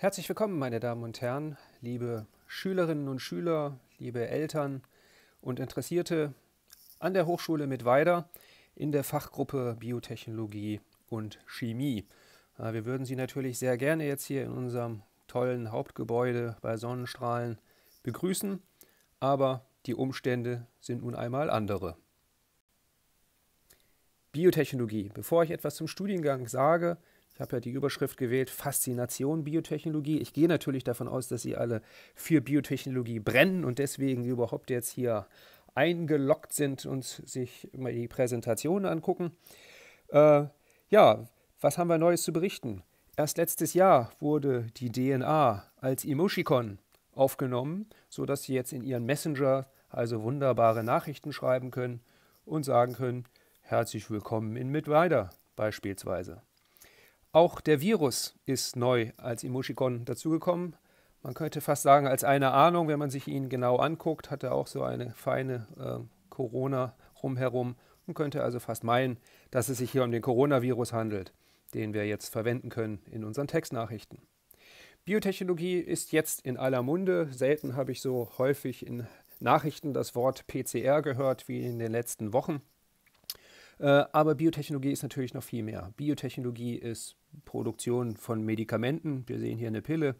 Herzlich willkommen, meine Damen und Herren, liebe Schülerinnen und Schüler, liebe Eltern und Interessierte an der Hochschule mit Weider in der Fachgruppe Biotechnologie und Chemie. Äh, wir würden Sie natürlich sehr gerne jetzt hier in unserem tollen Hauptgebäude bei Sonnenstrahlen begrüßen, aber die Umstände sind nun einmal andere. Biotechnologie. Bevor ich etwas zum Studiengang sage, ich habe ja die Überschrift gewählt, Faszination Biotechnologie. Ich gehe natürlich davon aus, dass Sie alle für Biotechnologie brennen und deswegen überhaupt jetzt hier eingeloggt sind und sich mal die Präsentation angucken. Äh, ja, was haben wir Neues zu berichten? Erst letztes Jahr wurde die DNA als Emoticon aufgenommen, sodass Sie jetzt in Ihren Messenger also wunderbare Nachrichten schreiben können und sagen können, herzlich willkommen in Mitweider beispielsweise. Auch der Virus ist neu als Emoticon dazugekommen. Man könnte fast sagen, als eine Ahnung, wenn man sich ihn genau anguckt, hat er auch so eine feine äh, Corona rumherum und könnte also fast meinen, dass es sich hier um den Coronavirus handelt, den wir jetzt verwenden können in unseren Textnachrichten. Biotechnologie ist jetzt in aller Munde. Selten habe ich so häufig in Nachrichten das Wort PCR gehört wie in den letzten Wochen. Äh, aber Biotechnologie ist natürlich noch viel mehr. Biotechnologie ist Produktion von Medikamenten. Wir sehen hier eine Pille.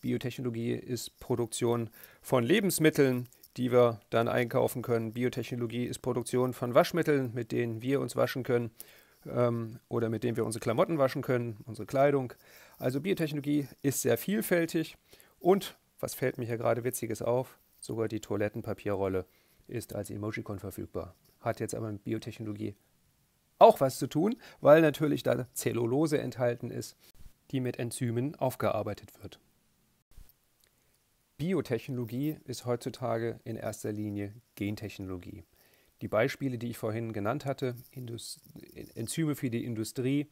Biotechnologie ist Produktion von Lebensmitteln, die wir dann einkaufen können. Biotechnologie ist Produktion von Waschmitteln, mit denen wir uns waschen können ähm, oder mit denen wir unsere Klamotten waschen können, unsere Kleidung. Also Biotechnologie ist sehr vielfältig und, was fällt mir hier gerade witziges auf, sogar die Toilettenpapierrolle ist als Emojicon verfügbar. Hat jetzt aber mit Biotechnologie auch was zu tun, weil natürlich da Zellulose enthalten ist, die mit Enzymen aufgearbeitet wird. Biotechnologie ist heutzutage in erster Linie Gentechnologie. Die Beispiele, die ich vorhin genannt hatte, Enzyme für die Industrie,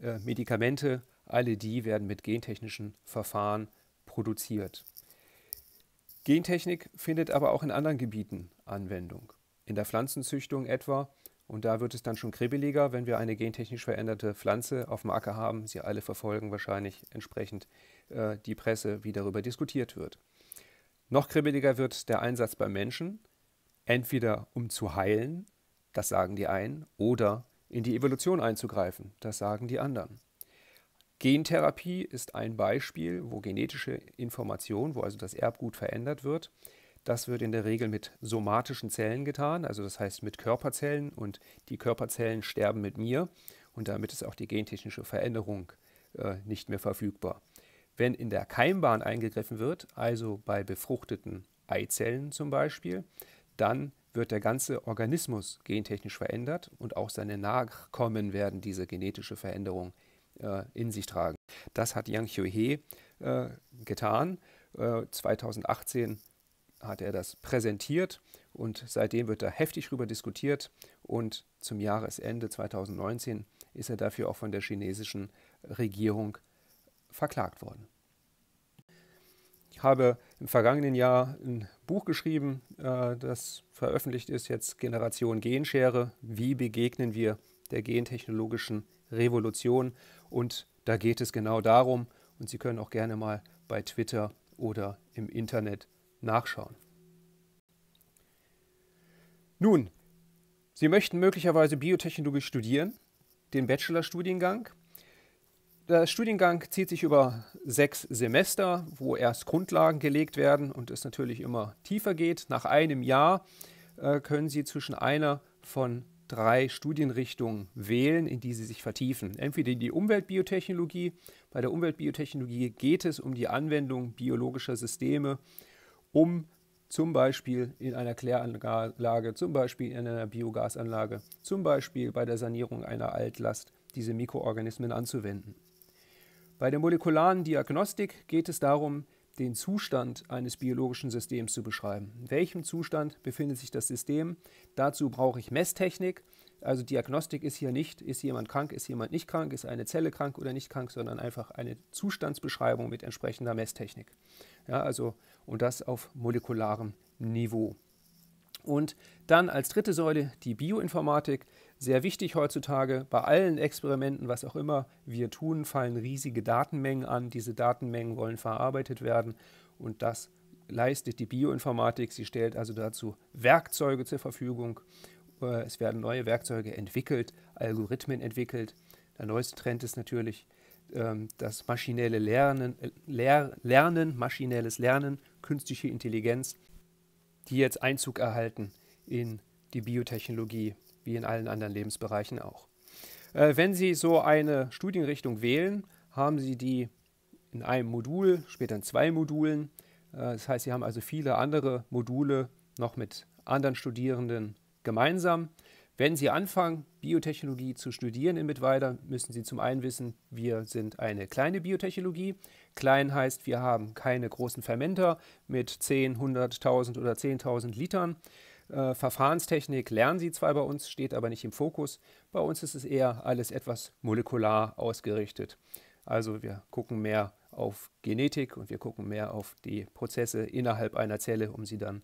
äh, Medikamente, alle die werden mit gentechnischen Verfahren produziert. Gentechnik findet aber auch in anderen Gebieten Anwendung. In der Pflanzenzüchtung etwa und da wird es dann schon kribbeliger, wenn wir eine gentechnisch veränderte Pflanze auf dem Acker haben. Sie alle verfolgen wahrscheinlich entsprechend äh, die Presse, wie darüber diskutiert wird. Noch kribbeliger wird der Einsatz beim Menschen, entweder um zu heilen, das sagen die einen, oder in die Evolution einzugreifen, das sagen die anderen. Gentherapie ist ein Beispiel, wo genetische Information, wo also das Erbgut verändert wird, das wird in der Regel mit somatischen Zellen getan, also das heißt mit Körperzellen und die Körperzellen sterben mit mir und damit ist auch die gentechnische Veränderung äh, nicht mehr verfügbar. Wenn in der Keimbahn eingegriffen wird, also bei befruchteten Eizellen zum Beispiel, dann wird der ganze Organismus gentechnisch verändert und auch seine Nachkommen werden diese genetische Veränderung äh, in sich tragen. Das hat Yang Hyo-he äh, getan. 2018 äh, hat er das präsentiert und seitdem wird da heftig drüber diskutiert und zum Jahresende 2019 ist er dafür auch von der chinesischen Regierung verklagt worden. Ich habe im vergangenen Jahr ein Buch geschrieben, äh, das veröffentlicht ist, jetzt Generation Genschere, wie begegnen wir der gentechnologischen Revolution und da geht es genau darum und Sie können auch gerne mal bei Twitter oder im Internet nachschauen. Nun, Sie möchten möglicherweise Biotechnologie studieren, den Bachelorstudiengang. Der Studiengang zieht sich über sechs Semester, wo erst Grundlagen gelegt werden und es natürlich immer tiefer geht. Nach einem Jahr äh, können Sie zwischen einer von drei Studienrichtungen wählen, in die Sie sich vertiefen. Entweder die Umweltbiotechnologie. Bei der Umweltbiotechnologie geht es um die Anwendung biologischer Systeme um zum Beispiel in einer Kläranlage, zum Beispiel in einer Biogasanlage, zum Beispiel bei der Sanierung einer Altlast diese Mikroorganismen anzuwenden. Bei der molekularen Diagnostik geht es darum, den Zustand eines biologischen Systems zu beschreiben. In welchem Zustand befindet sich das System? Dazu brauche ich Messtechnik, also Diagnostik ist hier nicht, ist jemand krank, ist jemand nicht krank, ist eine Zelle krank oder nicht krank, sondern einfach eine Zustandsbeschreibung mit entsprechender Messtechnik. Ja, also und das auf molekularem Niveau. Und dann als dritte Säule die Bioinformatik. Sehr wichtig heutzutage, bei allen Experimenten, was auch immer wir tun, fallen riesige Datenmengen an. Diese Datenmengen wollen verarbeitet werden und das leistet die Bioinformatik. Sie stellt also dazu Werkzeuge zur Verfügung äh, es werden neue Werkzeuge entwickelt, Algorithmen entwickelt. Der neueste Trend ist natürlich ähm, das maschinelle Lernen, äh, Lehr Lernen, maschinelles Lernen, künstliche Intelligenz, die jetzt Einzug erhalten in die Biotechnologie, wie in allen anderen Lebensbereichen auch. Äh, wenn Sie so eine Studienrichtung wählen, haben Sie die in einem Modul, später in zwei Modulen. Äh, das heißt, Sie haben also viele andere Module noch mit anderen Studierenden gemeinsam. Wenn Sie anfangen, Biotechnologie zu studieren in Mittweida, müssen Sie zum einen wissen, wir sind eine kleine Biotechnologie. Klein heißt, wir haben keine großen Fermenter mit 10, 100.000 oder 10.000 Litern. Äh, Verfahrenstechnik lernen Sie zwar bei uns, steht aber nicht im Fokus. Bei uns ist es eher alles etwas molekular ausgerichtet. Also wir gucken mehr auf Genetik und wir gucken mehr auf die Prozesse innerhalb einer Zelle, um sie dann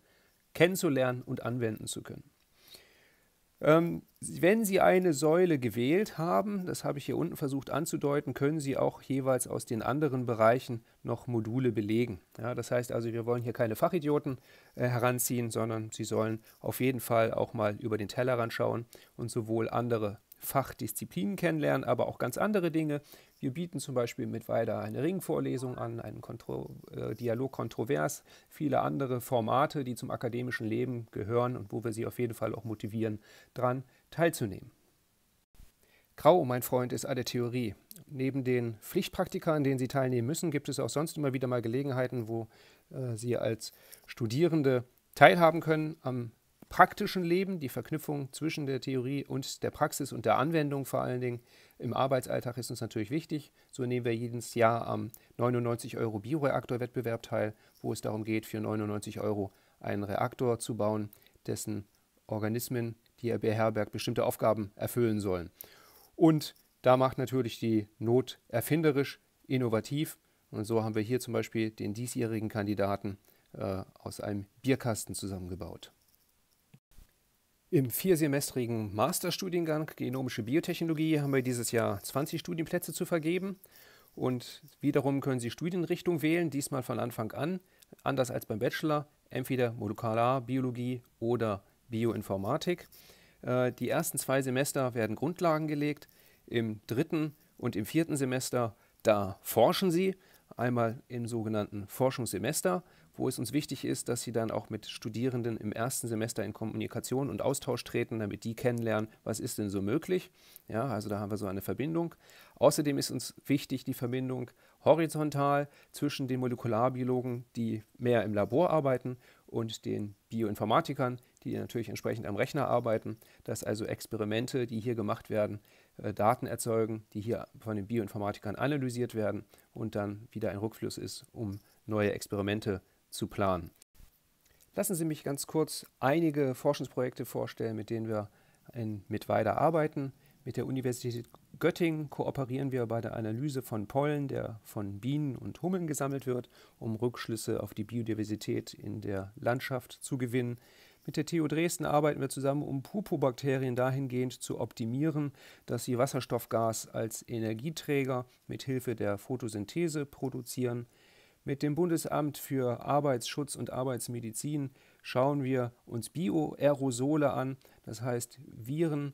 kennenzulernen und anwenden zu können. Ähm, wenn Sie eine Säule gewählt haben, das habe ich hier unten versucht anzudeuten, können Sie auch jeweils aus den anderen Bereichen noch Module belegen. Ja, das heißt also, wir wollen hier keine Fachidioten äh, heranziehen, sondern Sie sollen auf jeden Fall auch mal über den Tellerrand schauen und sowohl andere Fachdisziplinen kennenlernen, aber auch ganz andere Dinge. Wir bieten zum Beispiel mit Weider eine Ringvorlesung an, einen Kontro äh, Dialog kontrovers, viele andere Formate, die zum akademischen Leben gehören und wo wir Sie auf jeden Fall auch motivieren, daran teilzunehmen. Grau, mein Freund, ist alle Theorie. Neben den Pflichtpraktika, an denen Sie teilnehmen müssen, gibt es auch sonst immer wieder mal Gelegenheiten, wo äh, Sie als Studierende teilhaben können am praktischen Leben, die Verknüpfung zwischen der Theorie und der Praxis und der Anwendung vor allen Dingen im Arbeitsalltag ist uns natürlich wichtig. So nehmen wir jedes Jahr am 99 Euro Bioreaktor-Wettbewerb teil, wo es darum geht, für 99 Euro einen Reaktor zu bauen, dessen Organismen, die er beherbergt, bestimmte Aufgaben erfüllen sollen. Und da macht natürlich die Not erfinderisch, innovativ. Und so haben wir hier zum Beispiel den diesjährigen Kandidaten äh, aus einem Bierkasten zusammengebaut. Im viersemestrigen Masterstudiengang Genomische Biotechnologie haben wir dieses Jahr 20 Studienplätze zu vergeben. Und wiederum können Sie Studienrichtung wählen, diesmal von Anfang an, anders als beim Bachelor, entweder Molekularbiologie oder Bioinformatik. Äh, die ersten zwei Semester werden Grundlagen gelegt. Im dritten und im vierten Semester, da forschen Sie einmal im sogenannten Forschungssemester, wo es uns wichtig ist, dass Sie dann auch mit Studierenden im ersten Semester in Kommunikation und Austausch treten, damit die kennenlernen, was ist denn so möglich. Ja, also da haben wir so eine Verbindung. Außerdem ist uns wichtig die Verbindung horizontal zwischen den Molekularbiologen, die mehr im Labor arbeiten, und den Bioinformatikern, die natürlich entsprechend am Rechner arbeiten, dass also Experimente, die hier gemacht werden, äh, Daten erzeugen, die hier von den Bioinformatikern analysiert werden und dann wieder ein Rückfluss ist, um neue Experimente zu planen. Lassen Sie mich ganz kurz einige Forschungsprojekte vorstellen, mit denen wir in, mit weiter arbeiten. Mit der Universität Göttingen kooperieren wir bei der Analyse von Pollen, der von Bienen und Hummeln gesammelt wird, um Rückschlüsse auf die Biodiversität in der Landschaft zu gewinnen. Mit der TU Dresden arbeiten wir zusammen, um Pupobakterien dahingehend zu optimieren, dass sie Wasserstoffgas als Energieträger mit Hilfe der Photosynthese produzieren. Mit dem Bundesamt für Arbeitsschutz und Arbeitsmedizin schauen wir uns Bioaerosole an, das heißt Viren,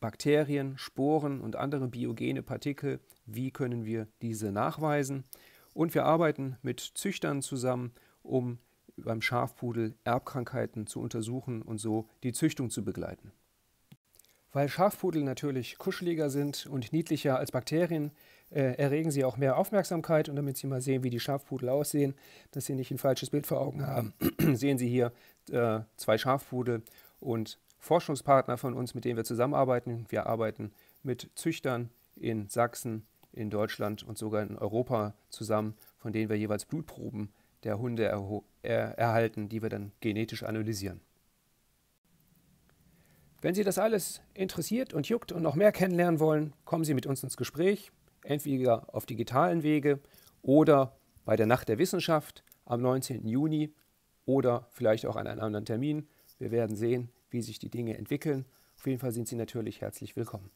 Bakterien, Sporen und andere biogene Partikel. Wie können wir diese nachweisen? Und wir arbeiten mit Züchtern zusammen, um beim Schafpudel Erbkrankheiten zu untersuchen und so die Züchtung zu begleiten. Weil Schafpudel natürlich kuscheliger sind und niedlicher als Bakterien, äh, erregen sie auch mehr Aufmerksamkeit. Und damit Sie mal sehen, wie die Schafpudel aussehen, dass Sie nicht ein falsches Bild vor Augen haben, sehen Sie hier äh, zwei Schafpudel und Forschungspartner von uns, mit denen wir zusammenarbeiten. Wir arbeiten mit Züchtern in Sachsen, in Deutschland und sogar in Europa zusammen, von denen wir jeweils Blutproben der Hunde er erhalten, die wir dann genetisch analysieren. Wenn Sie das alles interessiert und juckt und noch mehr kennenlernen wollen, kommen Sie mit uns ins Gespräch, entweder auf digitalen Wege oder bei der Nacht der Wissenschaft am 19. Juni oder vielleicht auch an einem anderen Termin. Wir werden sehen, wie sich die Dinge entwickeln. Auf jeden Fall sind Sie natürlich herzlich willkommen.